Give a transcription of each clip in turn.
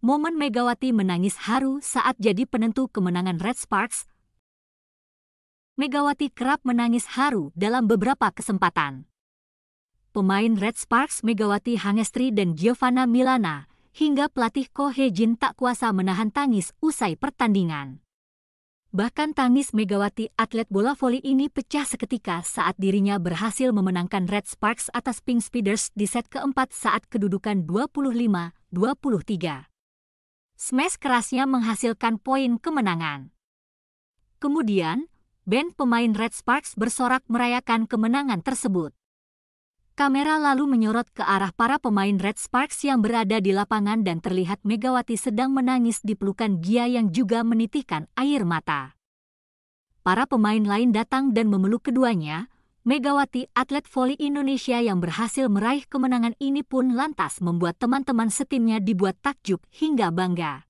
momen Megawati menangis haru saat jadi penentu kemenangan Red Sparks. Megawati kerap menangis haru dalam beberapa kesempatan. Pemain Red Sparks Megawati Hangestri dan Giovanna Milana hingga pelatih Ko Hejin tak kuasa menahan tangis usai pertandingan. Bahkan tangis Megawati atlet bola voli ini pecah seketika saat dirinya berhasil memenangkan Red Sparks atas Pink Speeders di set keempat saat kedudukan 25-23 smash kerasnya menghasilkan poin kemenangan. Kemudian, band pemain Red Sparks bersorak merayakan kemenangan tersebut. Kamera lalu menyorot ke arah para pemain Red Sparks yang berada di lapangan dan terlihat Megawati sedang menangis di pelukan Gia yang juga menitikkan air mata. Para pemain lain datang dan memeluk keduanya, Megawati atlet voli Indonesia yang berhasil meraih kemenangan ini pun lantas membuat teman-teman setimnya dibuat takjub hingga bangga.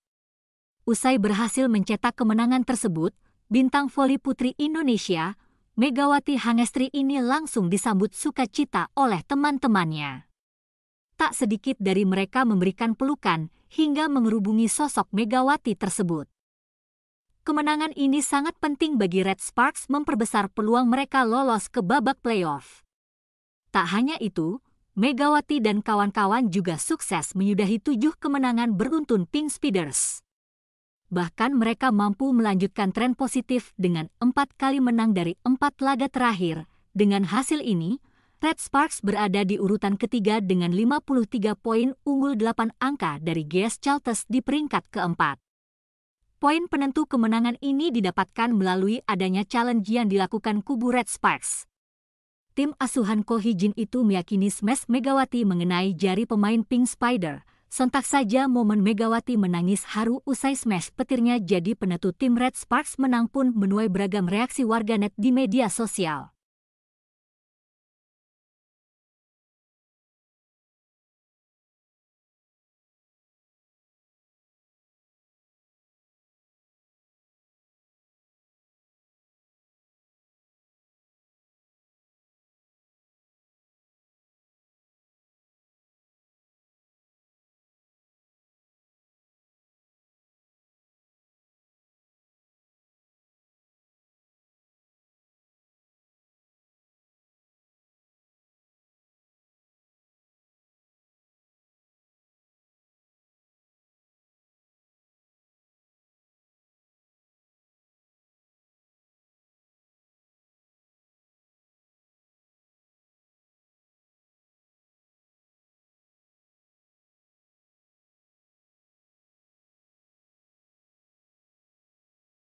Usai berhasil mencetak kemenangan tersebut, bintang voli putri Indonesia, Megawati Hangestri ini langsung disambut sukacita oleh teman-temannya. Tak sedikit dari mereka memberikan pelukan hingga mengerubungi sosok Megawati tersebut kemenangan ini sangat penting bagi Red Sparks memperbesar peluang mereka lolos ke babak playoff. Tak hanya itu, Megawati dan kawan-kawan juga sukses menyudahi tujuh kemenangan beruntun Pink Speeders. Bahkan mereka mampu melanjutkan tren positif dengan empat kali menang dari empat laga terakhir. Dengan hasil ini, Red Sparks berada di urutan ketiga dengan 53 poin unggul 8 angka dari GS Chalters di peringkat keempat. Poin penentu kemenangan ini didapatkan melalui adanya challenge yang dilakukan kubu Red Sparks. Tim asuhan Kohijin Jin itu meyakini Smash Megawati mengenai jari pemain Pink Spider. Sontak saja momen Megawati menangis haru usai smash petirnya jadi penentu tim Red Sparks menang pun menuai beragam reaksi warganet di media sosial.